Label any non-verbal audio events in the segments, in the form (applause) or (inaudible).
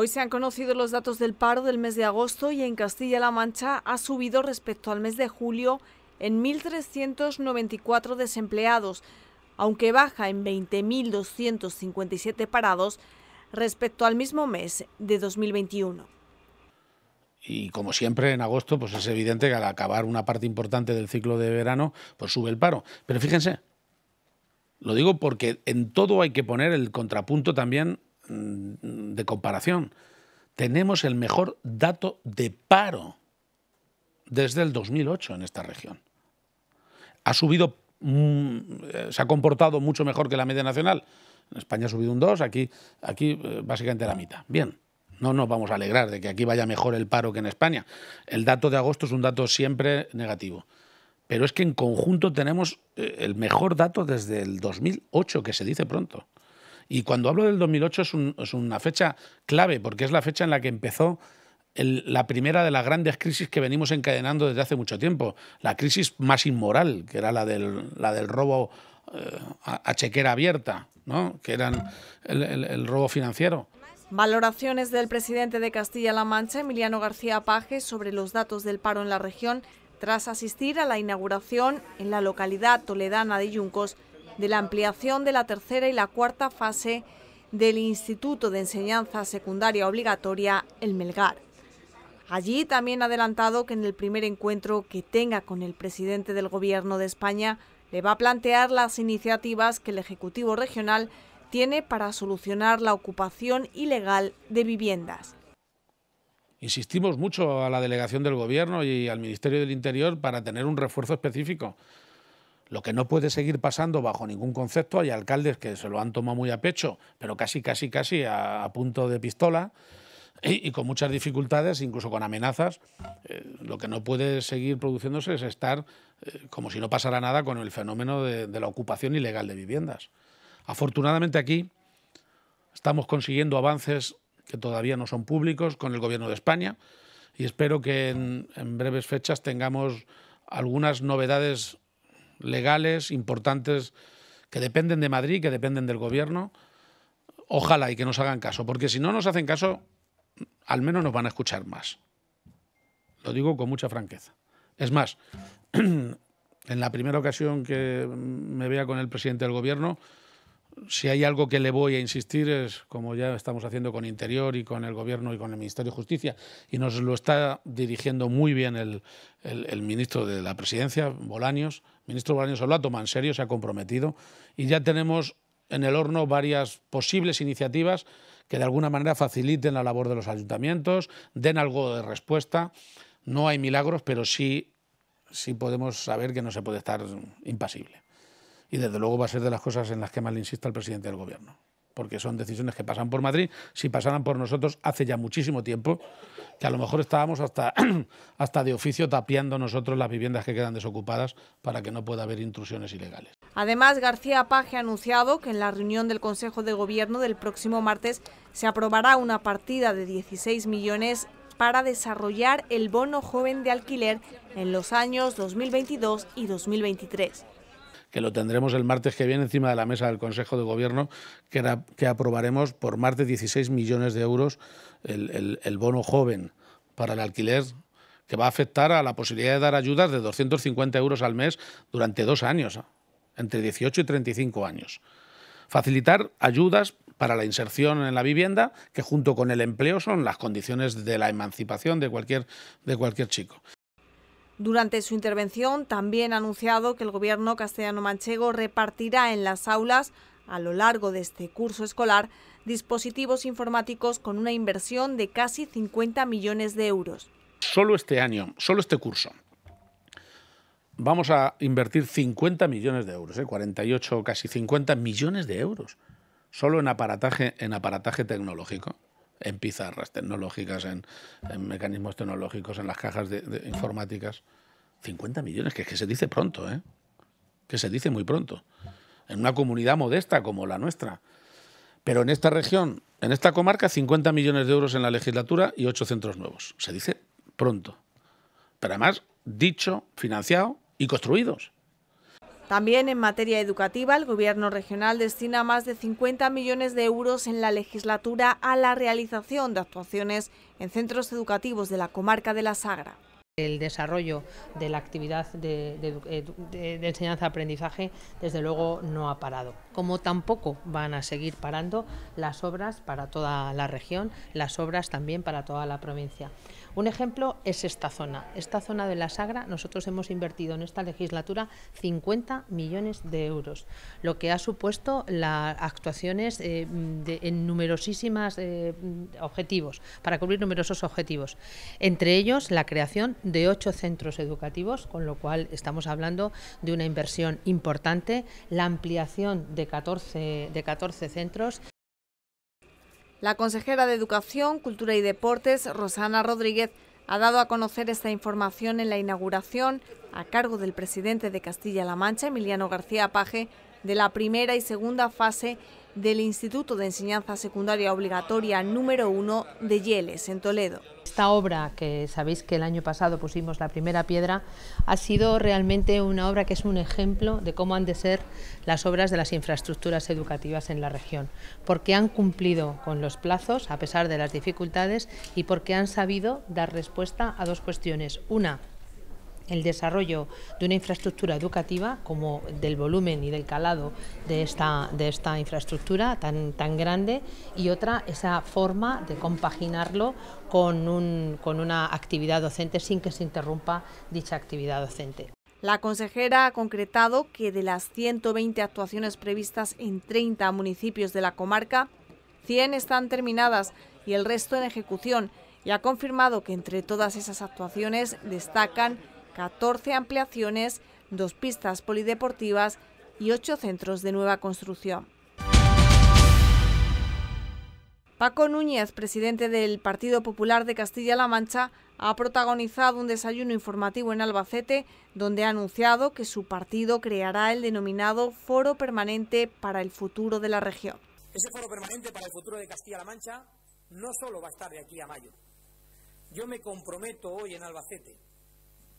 Hoy se han conocido los datos del paro del mes de agosto y en Castilla-La Mancha ha subido respecto al mes de julio en 1.394 desempleados, aunque baja en 20.257 parados respecto al mismo mes de 2021. Y como siempre en agosto, pues es evidente que al acabar una parte importante del ciclo de verano, pues sube el paro. Pero fíjense, lo digo porque en todo hay que poner el contrapunto también Mm, de comparación. Tenemos el mejor dato de paro desde el 2008 en esta región. Ha subido, mm, se ha comportado mucho mejor que la media nacional. En España ha subido un 2, aquí, aquí eh, básicamente la mitad. Bien, no nos vamos a alegrar de que aquí vaya mejor el paro que en España. El dato de agosto es un dato siempre negativo. Pero es que en conjunto tenemos eh, el mejor dato desde el 2008, que se dice pronto. Y cuando hablo del 2008 es, una fecha clave, porque es la fecha en la que empezó la primera de las grandes crisis que venimos encadenando desde hace mucho tiempo, la crisis más inmoral, que era la del, robo eh, a, chequera abierta, ¿no? que era el, robo financiero. Valoraciones del presidente de Castilla-La Mancha, Emiliano García Paje, sobre los datos del paro en la región tras asistir a la inauguración en la localidad toledana de Yuncos de la ampliación de la tercera y la cuarta fase del Instituto de Enseñanza Secundaria Obligatoria, el Melgar. Allí también ha adelantado que en el primer encuentro que tenga con el presidente del Gobierno de España le va a plantear las iniciativas que el Ejecutivo Regional tiene para solucionar la ocupación ilegal de viviendas. Insistimos mucho a la delegación del Gobierno y al Ministerio del Interior para tener un refuerzo específico lo que no puede seguir pasando bajo ningún concepto, hay alcaldes que se lo han tomado muy a pecho, pero casi, casi, casi a, punto de pistola y, con muchas dificultades, incluso con amenazas. Eh, lo que no puede seguir produciéndose es estar eh, como si no pasara nada con el fenómeno de, la ocupación ilegal de viviendas. Afortunadamente aquí estamos consiguiendo avances que todavía no son públicos con el Gobierno de España y espero que en breves fechas tengamos algunas novedades legales importantes que dependen de Madrid, que dependen del gobierno. Ojalá y que nos hagan caso, porque si no nos hacen caso, al menos nos van a escuchar más. Lo digo con mucha franqueza. Es más, (clears throat) en la primera ocasión que me vea con el presidente del gobierno, si hay algo que le voy a insistir es, como ya estamos haciendo con Interior y con el Gobierno y con el Ministerio de Justicia, y nos lo está dirigiendo muy bien el, ministro de la Presidencia, Bolaños. El ministro Bolaños lo ha tomado en serio, se ha comprometido, y ya tenemos en el horno varias posibles iniciativas que de alguna manera faciliten la labor de los ayuntamientos, den algo de respuesta. No hay milagros, pero sí, sí podemos saber que no se puede estar impasible y desde luego va a ser de las cosas en las que más le insista el presidente del gobierno, porque son decisiones que pasan por Madrid, si pasaran por nosotros hace ya muchísimo tiempo, que a lo mejor estábamos hasta, (clears throat) hasta de oficio tapiando nosotros las viviendas que quedan desocupadas para que no pueda haber intrusiones ilegales. Además, García Page ha anunciado que en la reunión del Consejo de Gobierno del próximo martes se aprobará una partida de 16 millones para desarrollar el bono joven de alquiler en los años 2022 y 2023 que lo tendremos el martes que viene encima de la mesa del Consejo de Gobierno, que, que aprobaremos por más de 16 millones de euros el, el bono joven para el alquiler que va a afectar a la posibilidad de dar ayudas de 250 euros al mes durante dos años, entre 18 y 35 años. Facilitar ayudas para la inserción en la vivienda, que junto con el empleo son las condiciones de la emancipación de cualquier, de cualquier chico. Durante su intervención también ha anunciado que el gobierno castellano-manchego repartirá en las aulas a lo largo de este curso escolar dispositivos informáticos con una inversión de casi 50 millones de euros. Solo este año, solo este curso, vamos a invertir 50 millones de euros, 48, ¿eh? casi 50 millones de euros, solo en aparataje, en aparataje tecnológico en pizarras tecnológicas, en, mecanismos tecnológicos, en las cajas de, informáticas. 50 millones, que es que se dice pronto, ¿eh? que se dice muy pronto, en una comunidad modesta como la nuestra. Pero en esta región, en esta comarca, 50 millones de euros en la legislatura y ocho centros nuevos. Se dice pronto. Pero además, dicho, financiado y construidos. También en materia educativa, el Gobierno regional destina más de 50 millones de euros en la legislatura a la realización de actuaciones en centros educativos de la comarca de la Sagra el desarrollo de la actividad de, enseñanza-aprendizaje, desde luego, no ha parado. Como tampoco van a seguir parando las obras para toda la región, las obras también para toda la provincia. Un ejemplo es esta zona. Esta zona de la Sagra, nosotros hemos invertido en esta legislatura 50 millones de euros, lo que ha supuesto las actuaciones eh, en numerosísimos eh, objetivos, para cubrir numerosos objetivos. Entre ellos, la creación de ocho centros educativos, con lo cual estamos hablando de una inversión importante, la ampliación de 14, de 14 centros la consejera de Educación, Cultura y Deportes, Rosana Rodríguez, ha dado a conocer esta información en la inauguración, a cargo del presidente de Castilla-La Mancha, Emiliano García Paje, de la primera y segunda fase del Instituto de Enseñanza Secundaria Obligatoria número 1 de Yeles, en Toledo. Esta obra, que sabéis que el año pasado pusimos la primera piedra, ha sido realmente una obra que es un ejemplo de cómo han de ser las obras de las infraestructuras educativas en la región, porque han cumplido con los plazos a pesar de las dificultades y porque han sabido dar respuesta a dos cuestiones. Una, el desarrollo de una infraestructura educativa como del volumen y del calado de esta, de esta infraestructura tan, tan grande y otra esa forma de compaginarlo con, un, con una actividad docente sin que se interrumpa dicha actividad docente. La consejera ha concretado que de las 120 actuaciones previstas en 30 municipios de la comarca, 100 están terminadas y el resto en ejecución y ha confirmado que entre todas esas actuaciones destacan 14 ampliaciones, dos pistas polideportivas y ocho centros de nueva construcción. Paco Núñez, presidente del Partido Popular de Castilla-La Mancha, ha protagonizado un desayuno informativo en Albacete, donde ha anunciado que su partido creará el denominado Foro Permanente para el Futuro de la Región. Ese Foro Permanente para el Futuro de Castilla-La Mancha no solo va a estar de aquí a mayo. Yo me comprometo hoy en Albacete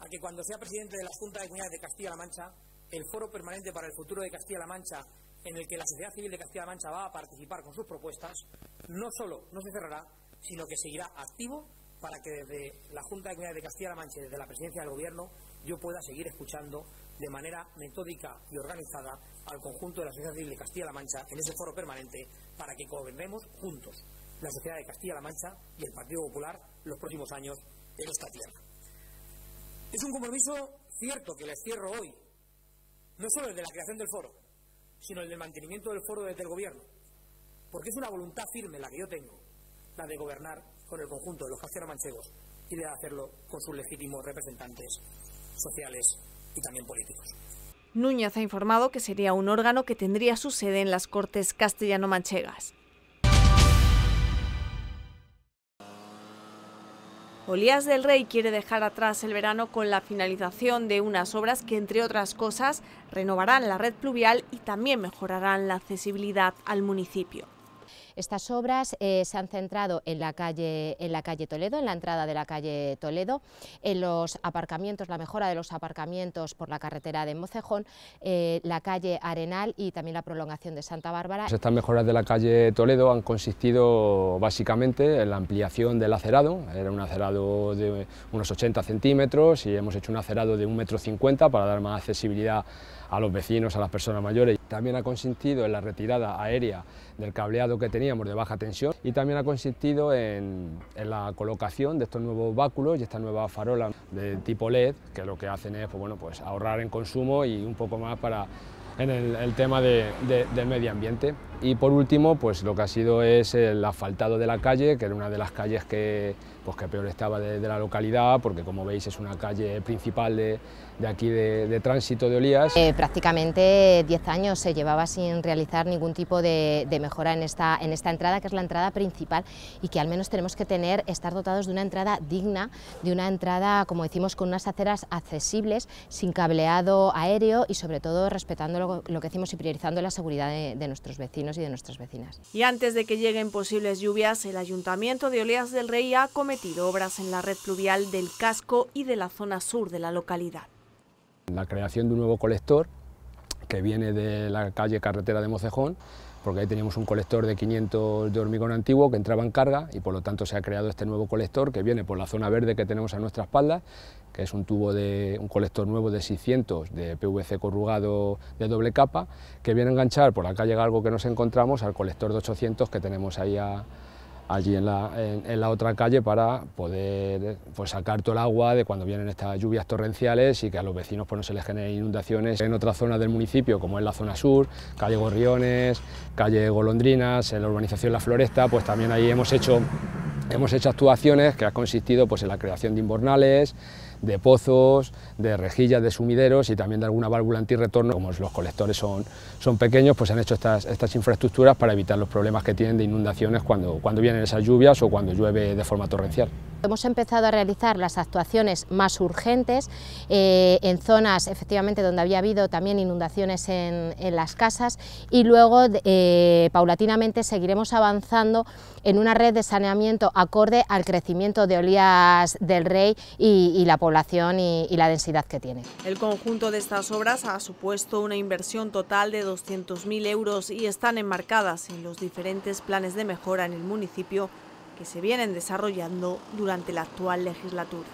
a que cuando sea presidente de la Junta de Comunidades de Castilla-La Mancha, el foro permanente para el futuro de Castilla-La Mancha, en el que la sociedad civil de Castilla-La Mancha va a participar con sus propuestas, no solo no se cerrará, sino que seguirá activo para que desde la Junta de Comunidades de Castilla-La Mancha, y desde la presidencia del Gobierno, yo pueda seguir escuchando de manera metódica y organizada al conjunto de la sociedad civil de Castilla-La Mancha en ese foro permanente para que gobernemos juntos la sociedad de Castilla-La Mancha y el Partido Popular los próximos años en esta tierra. Es un compromiso cierto que les cierro hoy, no solo el de la creación del foro, sino el del mantenimiento del foro desde el gobierno, porque es una voluntad firme la que yo tengo, la de gobernar con el conjunto de los castellanos manchegos y de hacerlo con sus legítimos representantes sociales y también políticos. Núñez ha informado que sería un órgano que tendría su sede en las Cortes castellano-manchegas. Olías del Rey quiere dejar atrás el verano con la finalización de unas obras que, entre otras cosas, renovarán la red pluvial y también mejorarán la accesibilidad al municipio. Estas obras eh, se han centrado en la, calle, en la calle Toledo, en la entrada de la calle Toledo, en los aparcamientos, la mejora de los aparcamientos por la carretera de Mocejón, eh, la calle Arenal y también la prolongación de Santa Bárbara. Estas mejoras de la calle Toledo han consistido básicamente en la ampliación del acerado, era un acerado de unos 80 centímetros y hemos hecho un acerado de 1,50 m para dar más accesibilidad a los vecinos, a las personas mayores. También ha consistido en la retirada aérea del cableado que teníamos de baja tensión y también ha consistido en, la colocación de estos nuevos báculos y esta nueva farola de tipo LED, que lo que hacen es pues, bueno, pues ahorrar en consumo y un poco más para en el, tema del medio ambiente. Y por último, pues lo que ha sido es el asfaltado de la calle, que era una de las calles que, pues, peor estaba de, la localidad, porque como veis es una calle principal de, aquí de, tránsito de Olías. Eh, prácticamente 10 años se llevaba sin realizar ningún tipo de, mejora en esta, en esta entrada, que es la entrada principal, y que al menos tenemos que tener, estar dotados de una entrada digna, de una entrada, como decimos, con unas aceras accesibles, sin cableado aéreo y sobre todo respetando lo que decimos y priorizando la seguridad de nuestros vecinos y de nuestras vecinas. Y antes de que lleguen posibles lluvias, el Ayuntamiento de Oleas del Rey ha cometido obras en la red pluvial del casco y de la zona sur de la localidad. La creación de un nuevo colector que viene de la calle carretera de Mocejón porque ahí teníamos un colector de 500 de hormigón antiguo que entraba en carga y por lo tanto se ha creado este nuevo colector que viene por la zona verde que tenemos a nuestra espalda, que es un tubo de un colector nuevo de 600 de PVC corrugado de doble capa, que viene a enganchar por la calle algo que nos encontramos al colector de 800 que tenemos ahí a, allí en la, otra calle para poder pues, sacar todo el agua de cuando vienen estas lluvias torrenciales y que a los vecinos pues, no se les generen inundaciones en otras zona del municipio, como es la zona sur, calle Gorriones, calle Golondrinas, en la urbanización La Floresta, pues también ahí hemos hecho, hemos hecho actuaciones que han consistido pues, en la creación de inbornales, de pozos, de rejillas, de sumideros y también de alguna válvula antirretorno. Como los colectores son, son pequeños, pues han hecho estas, estas infraestructuras para evitar los problemas que tienen de inundaciones cuando, cuando vienen esas lluvias o cuando llueve de forma torrencial. Hemos empezado a realizar las actuaciones más urgentes eh, en zonas efectivamente donde había habido también inundaciones en, las casas y luego eh, paulatinamente seguiremos avanzando en una red de saneamiento acorde al crecimiento de olías del rey y la población población y, y la densidad que tiene. El conjunto de estas obras ha supuesto una inversión total de 200.000 euros y están enmarcadas en los diferentes planes de mejora en el municipio que se vienen desarrollando durante la actual legislatura.